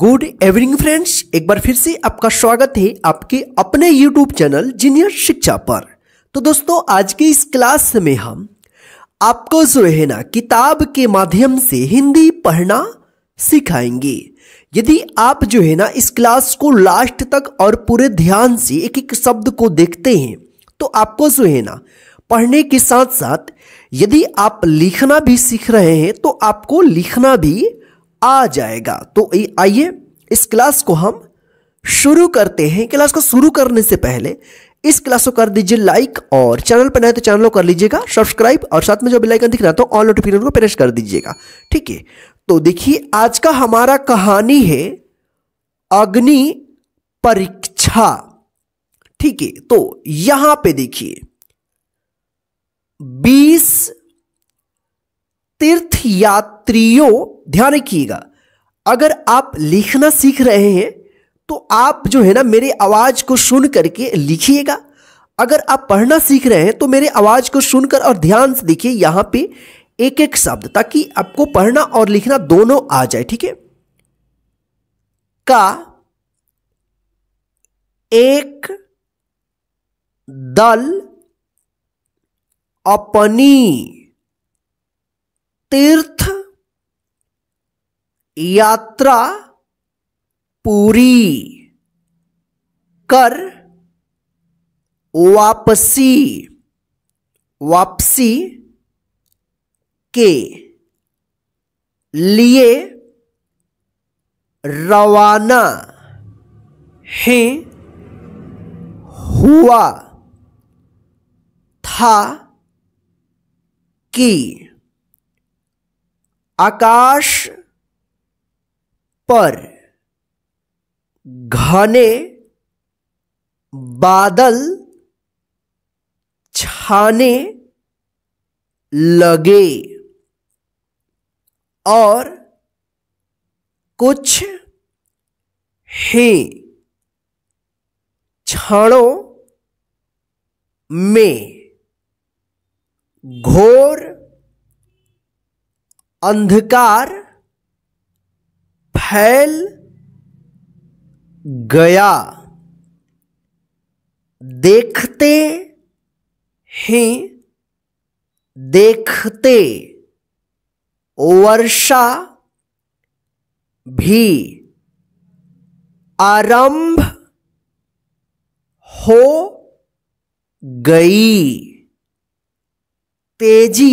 good evening friends एक बार फिर से आपका स्वागत है आपके अपने यूट्यूब चैनल जीनियर शिक्षा पर तो दोस्तों आज के इस क्लास में हम आपको जो है ना किताब के माध्यम से हिंदी पढ़ना सिखाएंगे यदि आप जो है ना इस क्लास को लास्ट तक और पूरे ध्यान से एक एक शब्द को देखते हैं तो आपको जो है ना पढ़ने के साथ साथ यदि आप लिखना भी सीख रहे हैं तो आपको लिखना भी आ जाएगा तो आइए इस क्लास को हम शुरू करते हैं क्लास को शुरू करने से पहले इस क्लास को कर दीजिए लाइक और चैनल पर नए तो चैनल को कर लीजिएगा सब्सक्राइब और साथ में जो बेल आइकन दिख रहा था तो ऑल नोटिफिकेशन को प्रेस कर दीजिएगा ठीक है तो देखिए आज का हमारा कहानी है अग्नि परीक्षा ठीक है तो यहां पे देखिए बीस तीर्थ यात्रियों ध्यान रखिएगा अगर आप लिखना सीख रहे हैं तो आप जो है ना मेरे आवाज़ को सुन करके लिखिएगा अगर आप पढ़ना सीख रहे हैं तो मेरे आवाज़ को सुनकर और ध्यान से देखिए यहां पे एक एक शब्द ताकि आपको पढ़ना और लिखना दोनों आ जाए ठीक है का एक दल अपनी तीर्थ यात्रा पूरी कर वापसी वापसी के लिए रवाना है हुआ था कि आकाश पर घने बादल छाने लगे और कुछ ही क्षणों में घोर अंधकार फैल गया देखते हैं देखते वर्षा भी आरंभ हो गई तेजी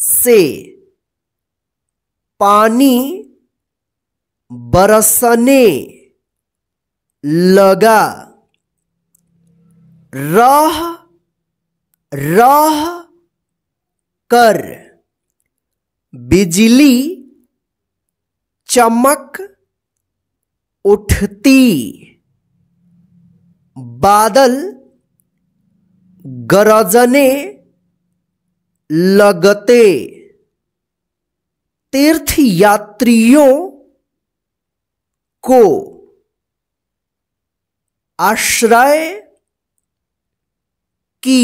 से पानी बरसने लगा रह रह कर बिजली चमक उठती बादल गरजने लगते तीर्थ यात्रियों को आश्रय की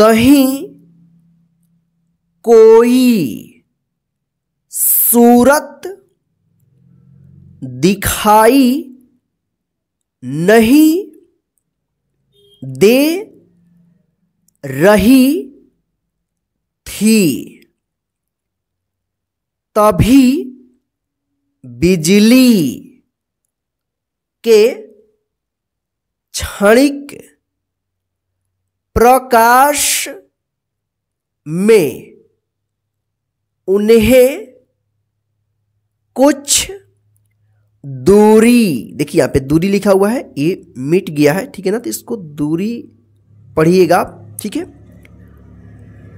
कहीं कोई सूरत दिखाई नहीं दे रही थी तभी बिजली के क्षणिक प्रकाश में उन्हें कुछ दूरी देखिए यहां पे दूरी लिखा हुआ है ये मिट गया है ठीक है ना तो इसको दूरी पढ़िएगा ठीक है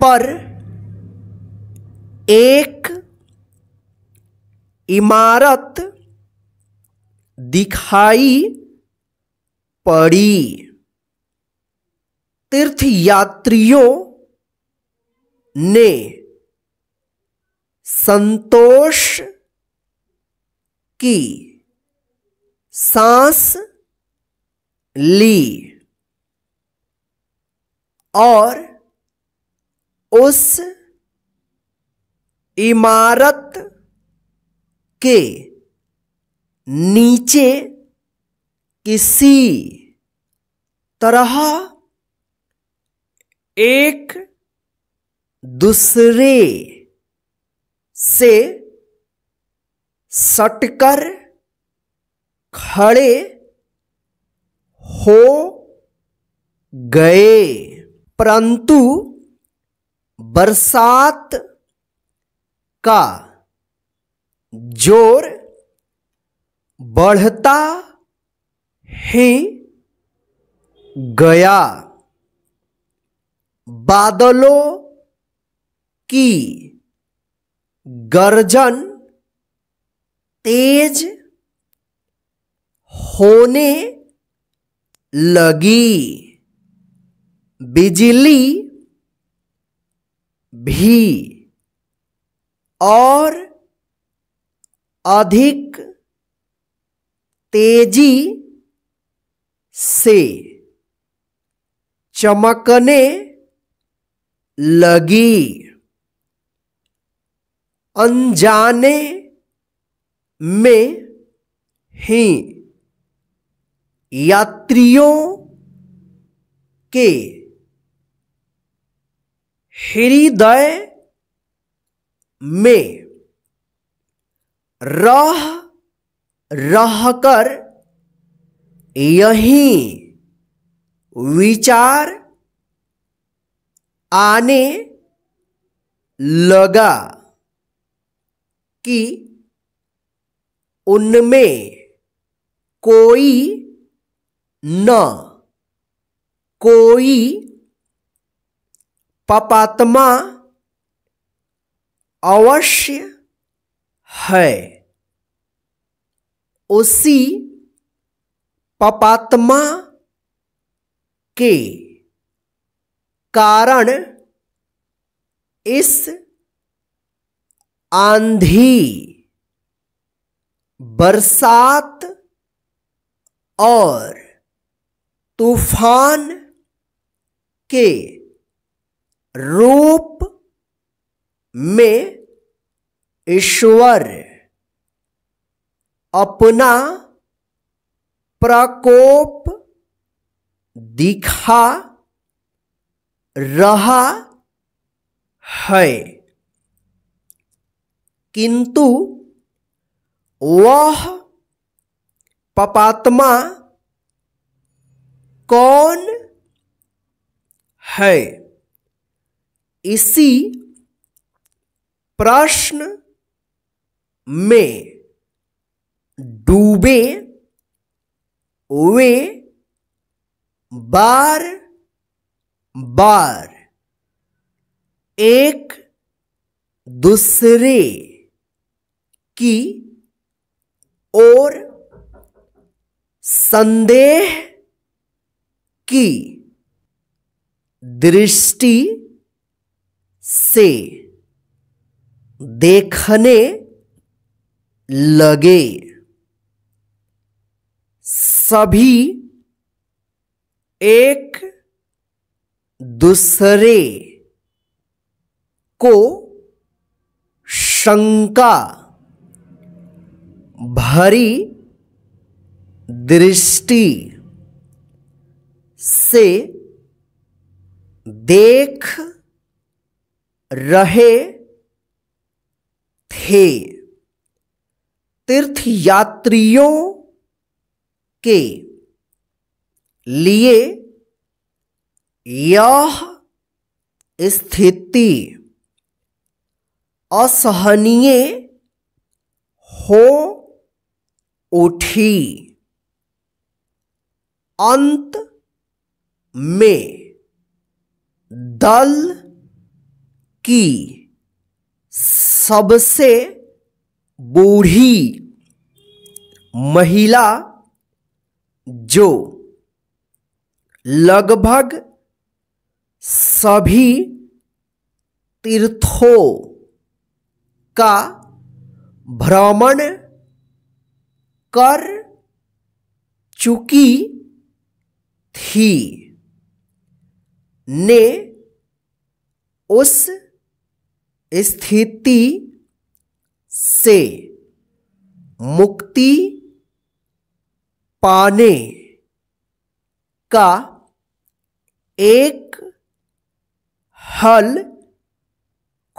पर एक इमारत दिखाई पड़ी तीर्थयात्रियों ने संतोष की सांस ली और उस इमारत के नीचे किसी तरह एक दूसरे से सटकर खड़े हो गए परंतु बरसात का जोर बढ़ता ही गया बादलों की गर्जन तेज होने लगी बिजली भी और अधिक तेजी से चमकने लगी अनजाने में ही यात्रियों के हृदय में रह रहकर यही विचार आने लगा कि उनमें कोई न कोई पपात्मा अवश्य है उसी पपात्मा के कारण इस आंधी बरसात और तूफान के रूप में ईश्वर अपना प्रकोप दिखा रहा है किंतु वह पपात्मा कौन है इसी प्रश्न में डूबे वे बार बार एक दूसरे की ओर संदेह की दृष्टि से देखने लगे सभी एक दूसरे को शंका भरी दृष्टि से देख रहे थे तीर्थ यात्रियों के लिए यह स्थिति असहनीय हो उठी अंत में दल की सबसे बूढ़ी महिला जो लगभग सभी तीर्थों का भ्रमण कर चुकी थी ने उस स्थिति से मुक्ति पाने का एक हल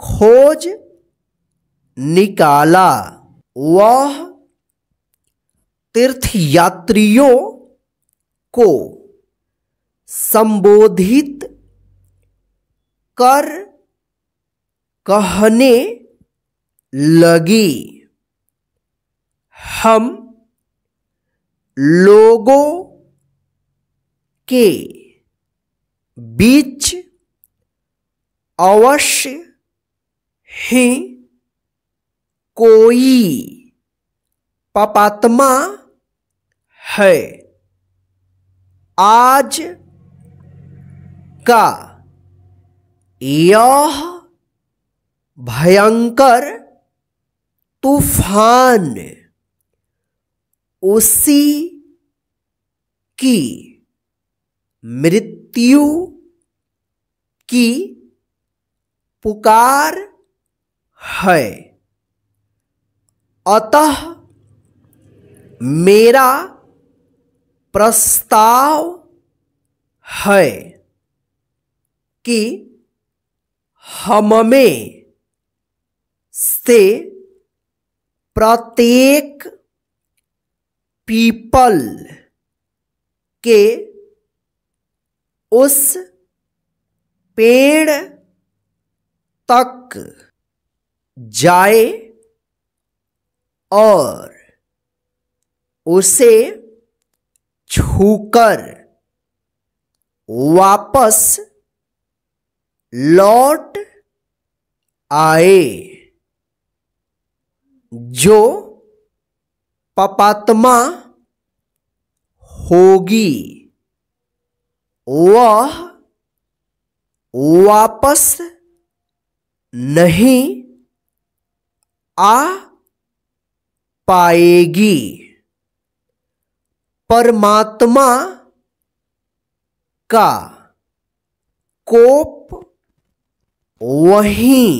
खोज निकाला वह तीर्थयात्रियों को संबोधित कर कहने लगी हम लोगों के बीच अवश्य ही कोई पपात्मा है आज का यह भयंकर तूफान उसी की मृत्यु की पुकार है अतः मेरा प्रस्ताव है कि हम में से प्रत्येक पीपल के उस पेड़ तक जाए और उसे छूकर वापस लौट आए जो पपात्मा होगी वह वापस नहीं आ पाएगी परमात्मा का कोप वहीं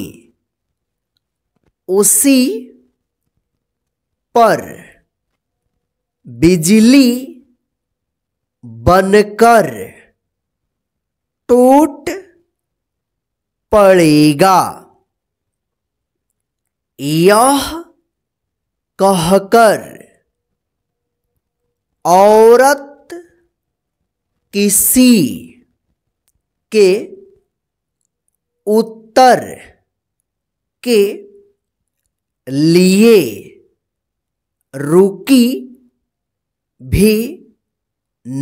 उसी पर बिजली बनकर टूट पड़ेगा यह कहकर औरत किसी के उत्तर के लिए रुकी भी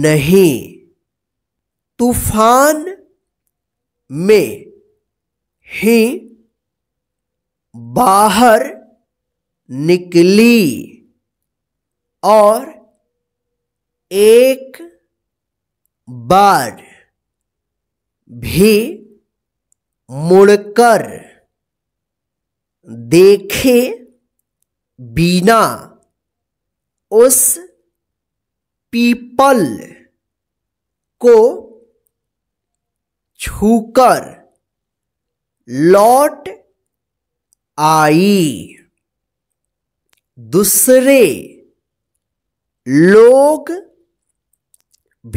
नहीं तूफान में ही बाहर निकली और एक बार भी मुड़कर देखे बिना उस पीपल को छूकर लौट आई दूसरे लोग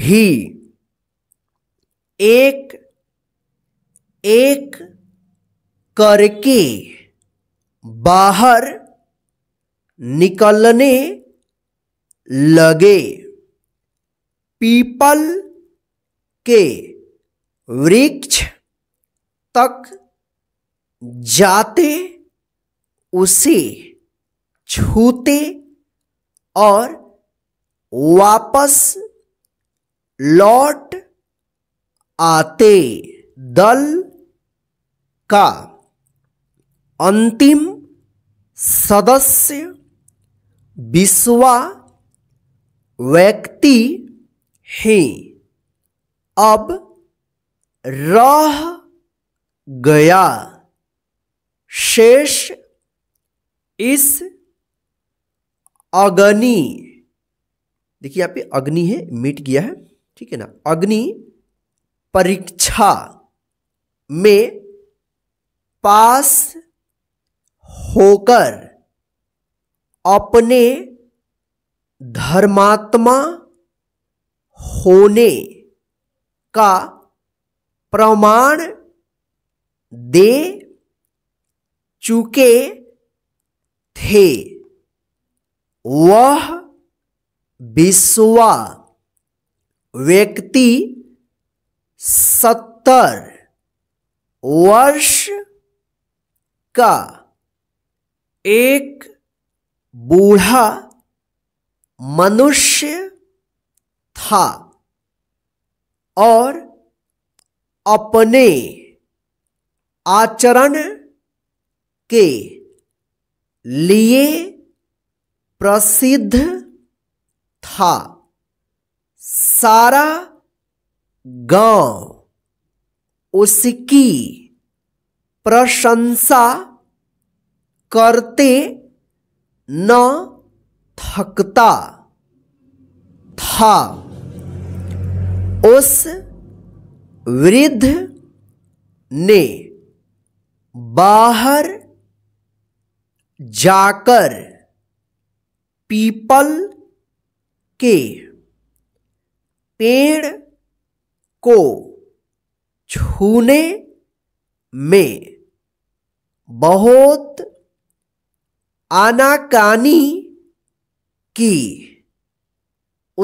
भी एक एक करके बाहर निकलने लगे पीपल के वृक्ष तक जाते उसे छूते और वापस लौट आते दल का अंतिम सदस्य विश्वा व्यक्ति हैं अब रह गया शेष इस अग्नि देखिए यहाँ पे अग्नि है मिट गया है ठीक है ना अग्नि परीक्षा में पास होकर अपने धर्मात्मा होने का प्रमाण दे चुके थे वह विश्वा व्यक्ति सत्तर वर्ष का एक बूढ़ा मनुष्य था और अपने आचरण के लिए प्रसिद्ध था सारा गांव उसकी प्रशंसा करते न थकता था उस वृद्ध ने बाहर जाकर पीपल के पेड़ को छूने में बहुत आनाकानी कि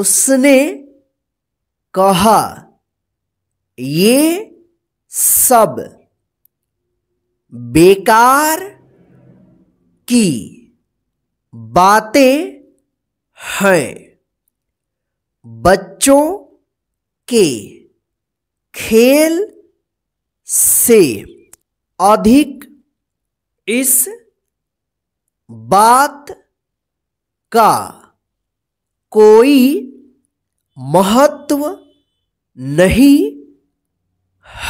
उसने कहा ये सब बेकार की बातें हैं बच्चों के खेल से अधिक इस बात का कोई महत्व नहीं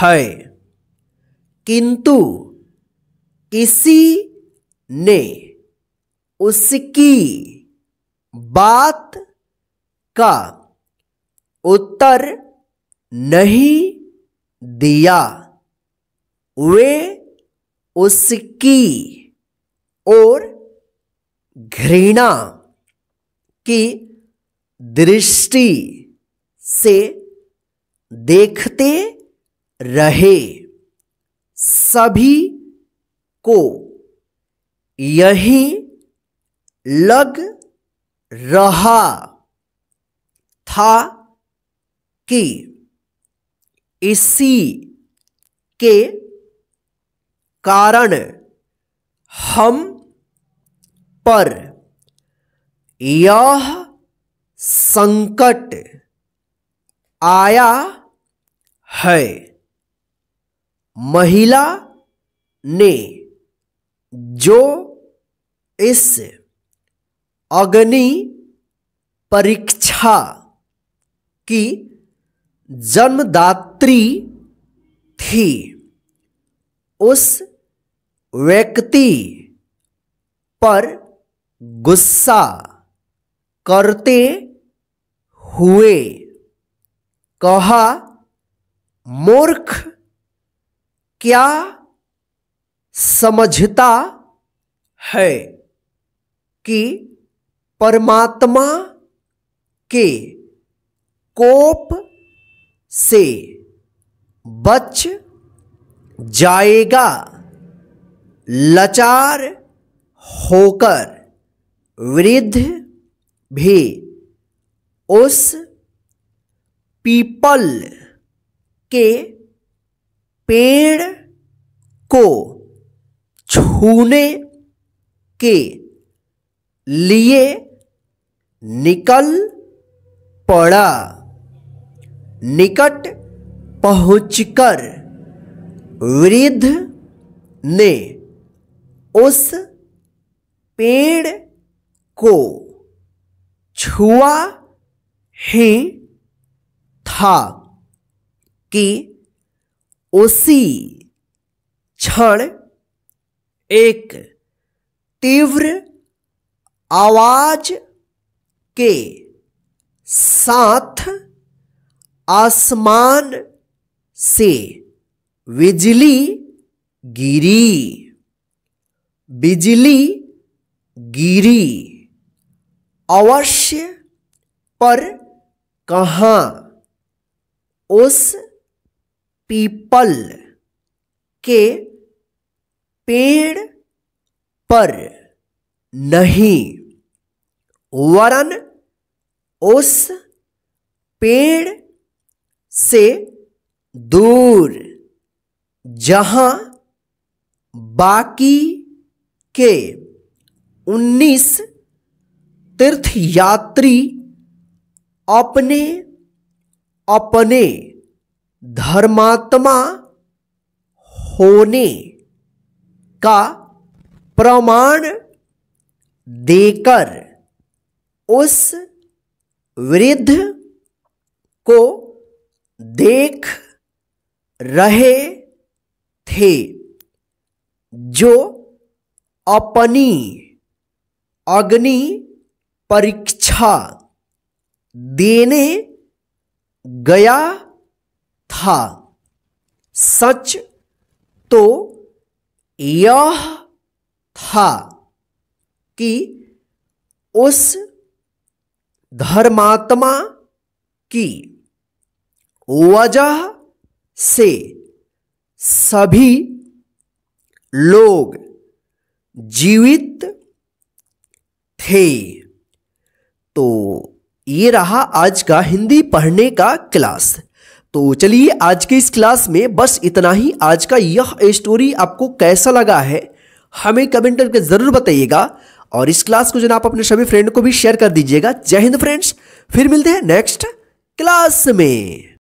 है किंतु किसी ने उसकी बात का उत्तर नहीं दिया वे उसकी ओर घृणा की दृष्टि से देखते रहे सभी को यही लग रहा था कि इसी के कारण हम पर यह संकट आया है महिला ने जो इस अग्नि परीक्षा की जन्मदात्री थी उस व्यक्ति पर गुस्सा करते हुए कहा मूर्ख क्या समझता है कि परमात्मा के कोप से बच जाएगा लचार होकर वृद्ध भी उस पीपल के पेड़ को छूने के लिए निकल पड़ा निकट पहुंचकर वृद्ध ने उस पेड़ को छुआ ही था कि उसी क्षण एक तीव्र आवाज के साथ आसमान से बिजली गिरी बिजली गिरी अवश्य पर कहाँ उस पीपल के पेड़ पर नहीं वरन उस पेड़ से दूर जहाँ बाकी के उन्नीस तीर्थ यात्री अपने अपने धर्मात्मा होने का प्रमाण देकर उस वृद्ध को देख रहे थे जो अपनी अग्नि परीक्षा देने गया था सच तो यह था कि उस धर्मात्मा की वजह से सभी लोग जीवित थे तो ये रहा आज का हिंदी पढ़ने का क्लास तो चलिए आज के इस क्लास में बस इतना ही आज का यह स्टोरी आपको कैसा लगा है हमें कमेंट करके ज़रूर बताइएगा और इस क्लास को जनाब अपने सभी फ्रेंड को भी शेयर कर दीजिएगा जय हिंद फ्रेंड्स फिर मिलते हैं नेक्स्ट क्लास में